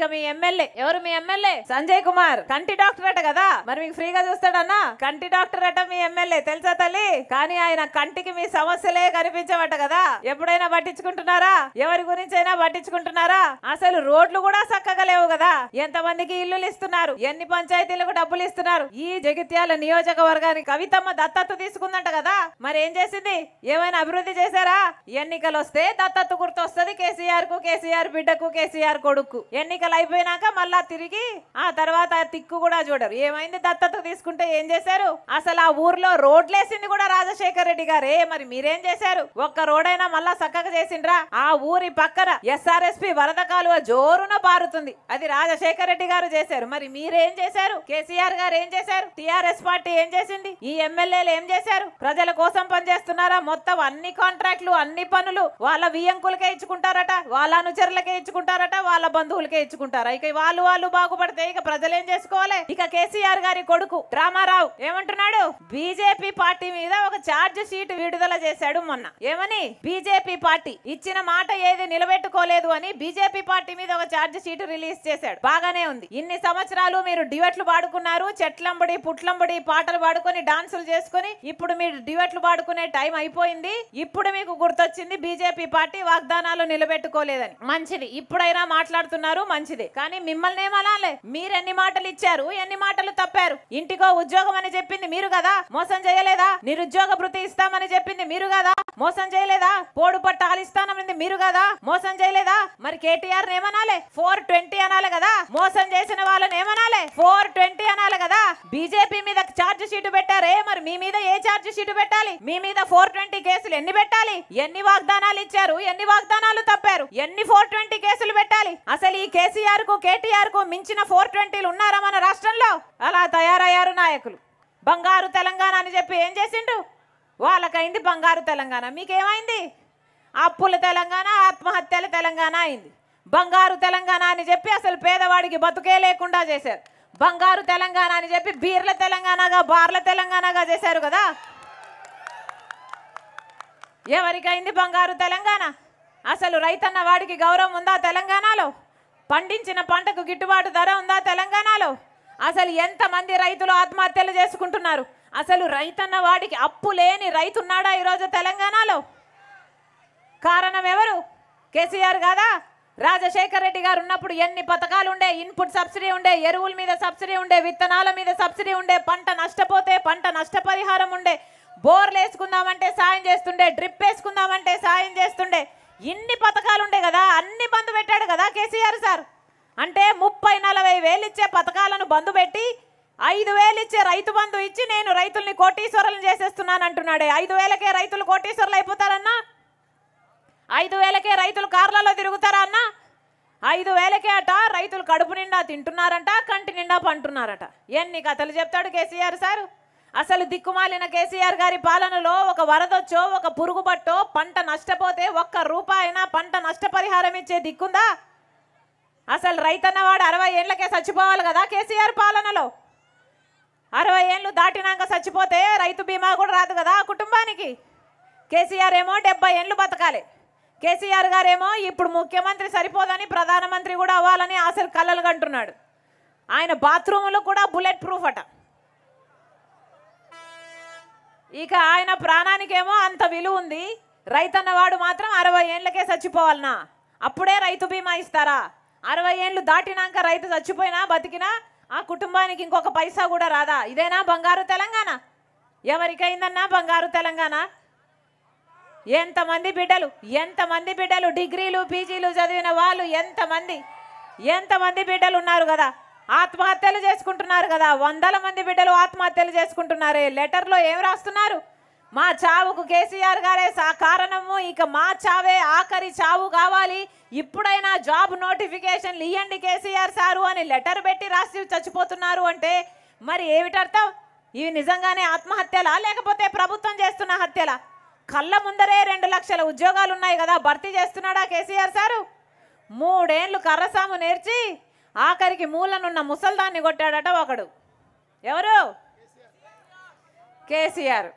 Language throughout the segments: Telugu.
ఇక మీ ఎమ్మెల్యే ఎవరు మీ ఎమ్మెల్యే సంజయ్ కుమార్ కంటి డాక్టర్ అట కదా మరి మీకు ఫ్రీగా చూస్తాడన్నా కంటి డాక్టర్ అట మీ ఎమ్మెల్యే తెలుసా తల్లి కానీ ఆయన కంటికి మీ సమస్యలే కనిపించవట కదా ఎప్పుడైనా పట్టించుకుంటున్నారా ఎవరి గురించి అయినా పట్టించుకుంటున్నారా అసలు రోడ్లు కూడా చక్కగా లేవు కదా మందికి ఇల్లులు ఇస్తున్నారు ఎన్ని పంచాయతీలకు డబ్బులు ఇస్తున్నారు ఈ జగిత్యాల నియోజకవర్గానికి కవితమ్మ దత్తత్తు తీసుకుందంట కదా మరి ఏం చేసింది ఏమైనా అభివృద్ధి చేశారా ఎన్నికలు వస్తే గుర్తు గుర్తొస్తుంది కేసీఆర్ కు కేసీఆర్ బిడ్డకు కేసీఆర్ కొడుకు ఎన్నికలు ఎన్నికలు అయిపోయినాక మళ్ళా తిరిగి ఆ తర్వాత తిక్కు కూడా చూడరు ఏమైంది దత్తత తీసుకుంటే ఏం చేశారు అసలు ఆ ఊర్లో రోడ్లేసింది కూడా రాజశేఖర రెడ్డి గారే మరి మీరేం చేశారు ఒక్క రోడ్ అయినా మళ్ళా చక్కగా చేసిండ్రా ఆ ఊరి పక్కన ఎస్ఆర్ఎస్పి వరద కాలువ జోరున పారుతుంది అది రాజశేఖర్ రెడ్డి గారు చేశారు మరి మీరేం చేశారు కేసీఆర్ గారు ఏం చేశారు టిఆర్ఎస్ పార్టీ ఏం చేసింది ఈ ఎమ్మెల్యేలు ఏం చేశారు ప్రజల కోసం పనిచేస్తున్నారా మొత్తం అన్ని కాంట్రాక్ట్లు అన్ని పనులు వాళ్ళ వియంకులకే ఇచ్చుకుంటారట వాళ్ళ అనుచరులకే ఇచ్చుకుంటారట వాళ్ళ బంధువులకే ఇచ్చుకుంటారు పట్టించుకుంటారా ఇక వాళ్ళు వాళ్ళు బాగుపడితే ఇక ప్రజలు ఏం చేసుకోవాలి ఇక కేసీఆర్ గారి కొడుకు రామారావు ఏమంటున్నాడు బీజేపీ పార్టీ మీద ఒక ఛార్జ్ షీట్ విడుదల చేశాడు మొన్న ఏమని బీజేపీ పార్టీ ఇచ్చిన మాట ఏది నిలబెట్టుకోలేదు అని బీజేపీ పార్టీ మీద ఒక ఛార్జ్ షీట్ రిలీజ్ చేశాడు బాగానే ఉంది ఇన్ని సంవత్సరాలు మీరు డివెట్లు పాడుకున్నారు చెట్లంబడి పుట్లంబడి పాటలు పాడుకొని డాన్సులు చేసుకుని ఇప్పుడు మీరు డివెట్లు పాడుకునే టైం అయిపోయింది ఇప్పుడు మీకు గుర్తొచ్చింది బీజేపీ పార్టీ వాగ్దానాలు నిలబెట్టుకోలేదని మంచిది ఇప్పుడైనా మాట్లాడుతున్నారు మంచిది కానీ మిమ్మల్ని ఏమనాలే మీరు ఎన్ని మాటలు ఇచ్చారు ఎన్ని మాటలు తప్పారు ఇంటికో ఉద్యోగం అని చెప్పింది మీరు కదా మోసం చేయలేదా నిరుద్యోగ భృతి ఇస్తామని చెప్పింది మీరు కదా మోసం చేయలేదా పోడు పట్ట మీరు కదా మోసం చేయలేదా మరి కేటీఆర్ ఏమనాలే ఫోర్ ట్వంటీ అనాలి కదా మోసం చేసిన వాళ్ళని ఏమనాలే ఫోర్ ట్వంటీ అనాలి కదా బీజేపీ మీద ఛార్జ్ షీట్ పెట్టారే మరి మీ మీద ఏ చార్జ్ షీట్ పెట్టాలి మీ మీద ఫోర్ ట్వంటీ కేసులు ఎన్ని పెట్టాలి ఎన్ని వాగ్దానాలు ఇచ్చారు ఎన్ని వాగ్దానాలు తప్పారు ఎన్ని ఫోర్ ట్వంటీ కేసులు పెట్టాలి అసలు ఈ కేసు కేసీఆర్ కు కేటీఆర్ కు మించిన ఫోర్ ట్వంటీలు ఉన్నారా మన రాష్ట్రంలో అలా తయారయ్యారు నాయకులు బంగారు తెలంగాణ అని చెప్పి ఏం చేసిండు వాళ్ళకైంది బంగారు తెలంగాణ మీకేమైంది అప్పుల తెలంగాణ ఆత్మహత్యల తెలంగాణ అయింది బంగారు తెలంగాణ అని చెప్పి అసలు పేదవాడికి బతుకే లేకుండా చేశారు బంగారు తెలంగాణ అని చెప్పి బీర్ల తెలంగాణగా బార్ల తెలంగాణగా చేశారు కదా ఎవరికైంది బంగారు తెలంగాణ అసలు రైతన్న వాడికి గౌరవం ఉందా తెలంగాణలో పండించిన పంటకు గిట్టుబాటు ధర ఉందా తెలంగాణలో అసలు ఎంతమంది రైతులు ఆత్మహత్యలు చేసుకుంటున్నారు అసలు రైతన్న వాడికి అప్పు లేని రైతున్నాడా ఈరోజు తెలంగాణలో కారణం ఎవరు కేసీఆర్ కాదా రాజశేఖర్ రెడ్డి గారు ఉన్నప్పుడు ఎన్ని పథకాలు ఉండే ఇన్పుట్ సబ్సిడీ ఉండే ఎరువుల మీద సబ్సిడీ ఉండే విత్తనాల మీద సబ్సిడీ ఉండే పంట నష్టపోతే పంట నష్టపరిహారం ఉండే బోర్లు వేసుకుందామంటే సాయం చేస్తుండే డ్రిప్ వేసుకుందామంటే సాయం చేస్తుండే ఇన్ని పథకాలు ఉండే కదా అన్ని బంద్ పెట్టాడు కదా కేసీఆర్ సార్ అంటే ముప్పై నలభై వేలు ఇచ్చే పథకాలను బంధు పెట్టి ఐదు వేలు ఇచ్చే రైతు బంధు ఇచ్చి నేను రైతుల్ని కోటీశ్వరులు చేసేస్తున్నాను అంటున్నాడే ఐదు వేలకే రైతులు కోటీశ్వరులు అయిపోతారన్నా ఐదు వేలకే రైతులు కార్లలో తిరుగుతారా అన్నా ఐదు వేలకే అట రైతులు కడుపు నిండా తింటున్నారంట కంటి నిండా పంటున్నారట ఎన్ని కథలు చెప్తాడు కేసీఆర్ సారు అసలు దిక్కుమాలిన కేసీఆర్ గారి పాలనలో ఒక వరదొచ్చో ఒక పురుగు పట్టో పంట నష్టపోతే ఒక్క రూపాయినా పంట నష్టపరిహారం ఇచ్చే దిక్కుందా అసలు రైతన్నవాడు అరవై ఏళ్ళకే చచ్చిపోవాలి కదా కేసీఆర్ పాలనలో అరవై ఏళ్ళు దాటినాక చచ్చిపోతే రైతు బీమా కూడా రాదు కదా ఆ కుటుంబానికి కేసీఆర్ ఏమో డెబ్బై ఏళ్ళు బతకాలి కేసీఆర్ గారేమో ఇప్పుడు ముఖ్యమంత్రి సరిపోదని ప్రధానమంత్రి కూడా అవ్వాలని ఆశలు కలలుగంటున్నాడు ఆయన బాత్రూములు కూడా బుల్లెట్ ప్రూఫ్ అట ఇక ఆయన ప్రాణానికేమో అంత విలువ ఉంది రైతన్నవాడు మాత్రం అరవై ఏళ్ళకే చచ్చిపోవాలనా అప్పుడే రైతు బీమా ఇస్తారా అరవై ఏళ్ళు దాటినాక రైతు చచ్చిపోయినా బతికినా ఆ కుటుంబానికి ఇంకొక పైసా కూడా రాదా ఇదేనా బంగారు తెలంగాణ ఎవరికైందన్నా బంగారు తెలంగాణ ఎంతమంది బిడ్డలు ఎంతమంది బిడ్డలు డిగ్రీలు పీజీలు చదివిన వాళ్ళు ఎంతమంది ఎంతమంది బిడ్డలు ఉన్నారు కదా ఆత్మహత్యలు చేసుకుంటున్నారు కదా వందల మంది బిడ్డలు ఆత్మహత్యలు చేసుకుంటున్నారే లెటర్లో ఏం రాస్తున్నారు మా చావుకు కేసీఆర్ గారే సా కారణము ఇక మా చావే ఆఖరి చావు కావాలి ఇప్పుడైనా జాబ్ నోటిఫికేషన్లు ఇవ్వండి కేసీఆర్ సారు అని లెటర్ పెట్టి రాసి చచ్చిపోతున్నారు అంటే మరి ఏమిటర్థం ఇవి నిజంగానే ఆత్మహత్యలా లేకపోతే ప్రభుత్వం చేస్తున్న హత్యలా కళ్ళ ముందరే రెండు లక్షల ఉద్యోగాలు ఉన్నాయి కదా భర్తీ చేస్తున్నాడా కేసీఆర్ సారు మూడేళ్ళు కర్రసాము నేర్చి ఆఖరికి మూలనున్న ముసల్దాన్ని కొట్టాడట ఒకడు ఎవరు కేసీఆర్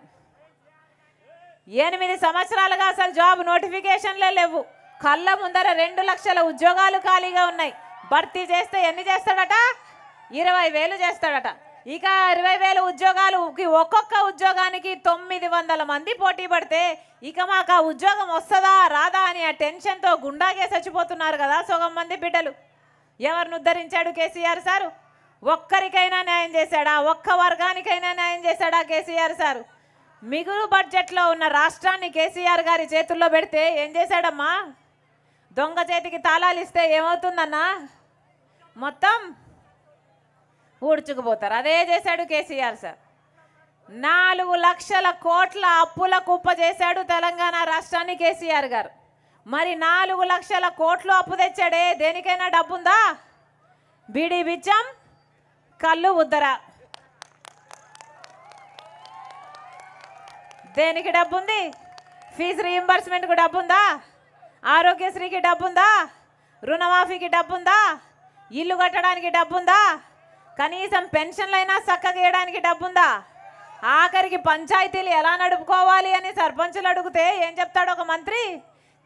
ఎనిమిది సంవత్సరాలుగా అసలు జాబ్ నోటిఫికేషన్లే లేవు కళ్ళ ముందర రెండు లక్షల ఉద్యోగాలు ఖాళీగా ఉన్నాయి భర్తీ చేస్తే ఎన్ని చేస్తాడట ఇరవై వేలు చేస్తాడట ఇక ఇరవై వేల ఉద్యోగాలు ఒక్కొక్క ఉద్యోగానికి తొమ్మిది వందల మంది పోటీ పడితే ఇక మాకు ఆ ఉద్యోగం వస్తుందా రాదా అని ఆ టెన్షన్తో గుండాగే చచ్చిపోతున్నారు కదా సగం మంది బిడ్డలు ఎవరిని ఉద్ధరించాడు కేసీఆర్ సారు ఒక్కరికైనా న్యాయం చేశాడా ఒక్క వర్గానికైనా న్యాయం చేశాడా కేసీఆర్ సారు మిగులు బడ్జెట్లో ఉన్న రాష్ట్రాన్ని కేసీఆర్ గారి చేతుల్లో పెడితే ఏం చేశాడమ్మా దొంగ చేతికి తాళాలు ఇస్తే ఏమవుతుందన్నా మొత్తం ఊడ్చుకుపోతారు అదే చేశాడు కేసీఆర్ సార్ నాలుగు లక్షల కోట్ల అప్పుల కుప్ప చేశాడు తెలంగాణ రాష్ట్రాన్ని కేసీఆర్ గారు మరి నాలుగు లక్షల కోట్లు అప్పు తెచ్చాడే దేనికైనా డబ్బుందా బీడి బిచ్చం కళ్ళు ఉద్దర దేనికి డబ్బుంది ఫీజు రీఎంబర్స్మెంట్కు డబ్బుందా ఆరోగ్యశ్రీకి డబ్బుందా రుణమాఫీకి డబ్బుందా ఇల్లు కట్టడానికి డబ్బుందా కనీసం పెన్షన్లైనా చక్కగా వేయడానికి డబ్బుందా ఆఖరికి పంచాయతీలు ఎలా నడుపుకోవాలి అని సర్పంచులు అడిగితే ఏం చెప్తాడు ఒక మంత్రి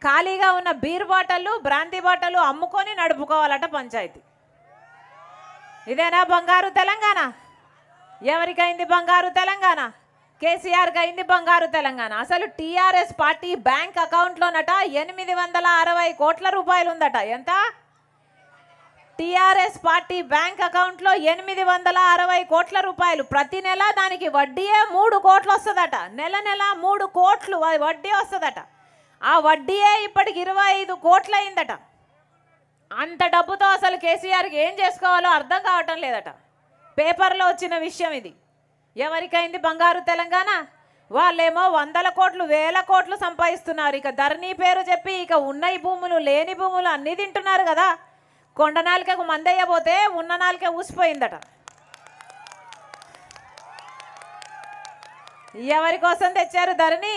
ఖాళీగా ఉన్న బీర్ బాటలు బ్రాంతి బాటలు అమ్ముకొని నడుపుకోవాలట పంచాయతీ ఇదేనా బంగారు తెలంగాణ ఎవరికైంది బంగారు తెలంగాణ కేసీఆర్కి అయింది బంగారు తెలంగాణ అసలు టీఆర్ఎస్ పార్టీ బ్యాంక్ అకౌంట్లోనట ఎనిమిది వందల అరవై కోట్ల రూపాయలు ఉందట ఎంత టీఆర్ఎస్ పార్టీ బ్యాంక్ అకౌంట్లో ఎనిమిది వందల అరవై కోట్ల రూపాయలు ప్రతి నెల దానికి వడ్డీయే మూడు కోట్లు వస్తుందట నెల నెల మూడు కోట్లు వడ్డీ వస్తుందట ఆ వడ్డీయే ఇప్పటికి ఇరవై ఐదు కోట్లయిందట అంత డబ్బుతో అసలు కేసీఆర్కి ఏం చేసుకోవాలో అర్థం కావటం లేదట పేపర్లో వచ్చిన విషయం ఇది ఎవరికైంది బంగారు తెలంగాణ వాళ్ళేమో వందల కోట్లు వేల కోట్లు సంపాదిస్తున్నారు ఇక ధరణి పేరు చెప్పి ఇక ఉన్న భూములు లేని భూములు అన్నీ తింటున్నారు కదా కొండ నాలుకకు మందయ్యబోతే ఉన్న నాలుకే ఊసిపోయిందట ఎవరి కోసం తెచ్చారు ధరణి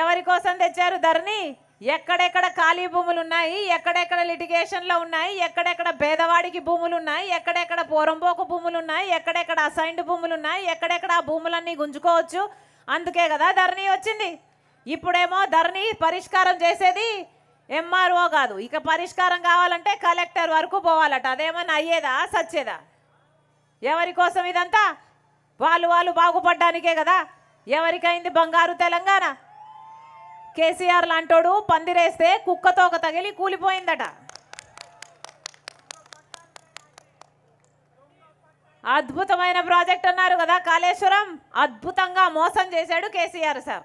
ఎవరి కోసం తెచ్చారు ధరణి ఎక్కడెక్కడ ఖాళీ భూములు ఉన్నాయి ఎక్కడెక్కడ లిటిగేషన్లో ఉన్నాయి ఎక్కడెక్కడ భేదవాడికి భూములు ఉన్నాయి ఎక్కడెక్కడ పోరంపోకు భూములు ఉన్నాయి ఎక్కడెక్కడ అసైన్డ్ భూములు ఉన్నాయి ఎక్కడెక్కడ ఆ భూములన్నీ గుంజుకోవచ్చు అందుకే కదా ధరణి వచ్చింది ఇప్పుడేమో ధరణి పరిష్కారం చేసేది ఎంఆర్ఓ కాదు ఇక పరిష్కారం కావాలంటే కలెక్టర్ వరకు పోవాలట అదేమన్నా అయ్యేదా సచ్చేదా ఎవరి కోసం ఇదంతా వాళ్ళు వాళ్ళు బాగుపడ్డానికే కదా ఎవరికైంది బంగారు తెలంగాణ కేసీఆర్ లాంటోడు పందిరేస్తే కుక్కతో ఒక తగిలి కూలిపోయిందట అద్భుతమైన ప్రాజెక్ట్ అన్నారు కదా కాళేశ్వరం అద్భుతంగా మోసం చేశాడు కేసీఆర్ సార్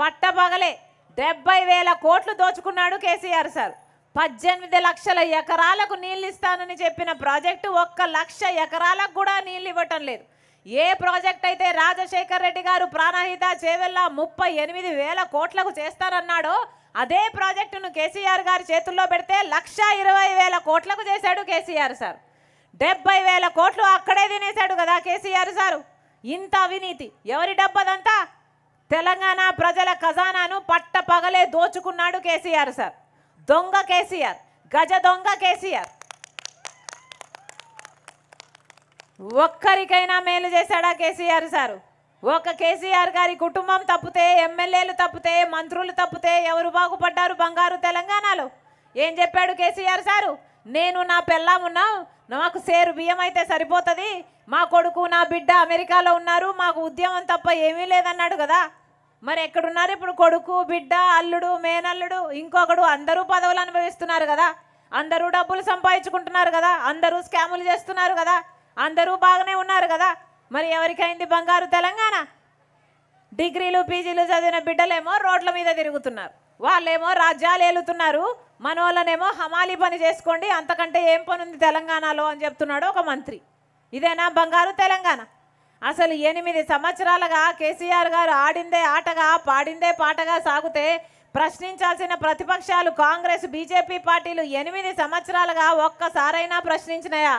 పట్టపగలే డెబ్బై వేల కోట్లు దోచుకున్నాడు కేసీఆర్ సార్ పద్దెనిమిది లక్షల ఎకరాలకు నీళ్ళు ఇస్తానని చెప్పిన ప్రాజెక్టు ఒక్క లక్ష ఎకరాలకు కూడా నీళ్ళు ఇవ్వటం లేదు ఏ ప్రాజెక్ట్ అయితే రాజశేఖర్ రెడ్డి గారు ప్రాణహిత చేవెల్లా ముప్పై ఎనిమిది వేల కోట్లకు చేస్తారన్నాడో అదే ప్రాజెక్టును కేసీఆర్ గారి చేతుల్లో పెడితే లక్ష ఇరవై వేల కోట్లకు చేశాడు కేసీఆర్ సార్ డెబ్బై వేల కోట్లు అక్కడే తినేశాడు కదా కేసీఆర్ సారు ఇంత అవినీతి ఎవరి డబ్బదంతా తెలంగాణ ప్రజల ఖజానాను పట్ట పగలే దోచుకున్నాడు కేసీఆర్ సార్ దొంగ కేసీఆర్ గజ దొంగ కేసీఆర్ ఒక్కరికైనా మేలు చేశాడా కేసీఆర్ సారు ఒక కేసీఆర్ గారి కుటుంబం తప్పితే ఎమ్మెల్యేలు తప్పితే మంత్రులు తప్పితే ఎవరు బాగుపడ్డారు బంగారు తెలంగాణలో ఏం చెప్పాడు కేసీఆర్ సారు నేను నా పెళ్ళామున్నా నాకు సేరు బియ్యం అయితే సరిపోతుంది మా కొడుకు నా బిడ్డ అమెరికాలో ఉన్నారు మాకు ఉద్యమం తప్ప ఏమీ లేదన్నాడు కదా మరి ఎక్కడున్నారు ఇప్పుడు కొడుకు బిడ్డ అల్లుడు మేనల్లుడు ఇంకొకడు అందరూ పదవులు అనుభవిస్తున్నారు కదా అందరూ డబ్బులు సంపాదించుకుంటున్నారు కదా అందరూ స్కాములు చేస్తున్నారు కదా అందరూ బాగానే ఉన్నారు కదా మరి ఎవరికైంది బంగారు తెలంగాణ డిగ్రీలు పీజీలు చదివిన బిడ్డలేమో రోడ్ల మీద తిరుగుతున్నారు వాళ్ళేమో రాజ్యాలు ఏలుతున్నారు మనోళ్ళనేమో హమాలి పని చేసుకోండి అంతకంటే ఏం పని ఉంది తెలంగాణలో అని చెప్తున్నాడు ఒక మంత్రి ఇదేనా బంగారు తెలంగాణ అసలు ఎనిమిది సంవత్సరాలుగా కేసీఆర్ గారు ఆడిందే ఆటగా పాడిందే పాటగా సాగుతే ప్రశ్నించాల్సిన ప్రతిపక్షాలు కాంగ్రెస్ బీజేపీ పార్టీలు ఎనిమిది సంవత్సరాలుగా ఒక్కసారైనా ప్రశ్నించినాయా